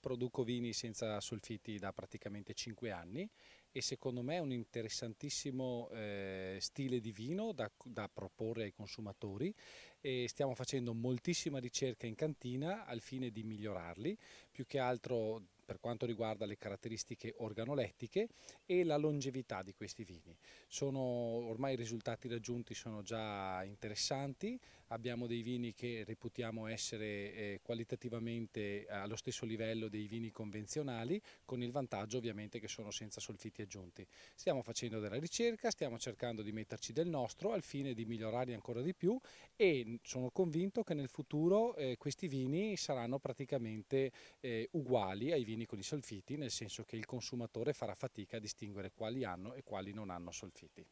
Produco vini senza solfiti da praticamente 5 anni e secondo me è un interessantissimo eh, stile di vino da, da, proporre ai consumatori e stiamo facendo moltissima ricerca in cantina al fine di migliorarli, più che altro per quanto riguarda le caratteristiche organolettiche e la longevità di questi vini. Sono, ormai i risultati raggiunti sono già interessanti, abbiamo dei vini che reputiamo essere eh, qualitativamente allo stesso livello dei vini convenzionali, con il vantaggio ovviamente che sono senza solfiti aggiunti. Stiamo facendo della ricerca, stiamo cercando di metterci del nostro al fine di migliorarli ancora di più e sono convinto che nel futuro eh, questi vini saranno praticamente eh, uguali ai vini con i solfiti, nel senso che il consumatore farà fatica a distinguere quali hanno e quali non hanno solfiti.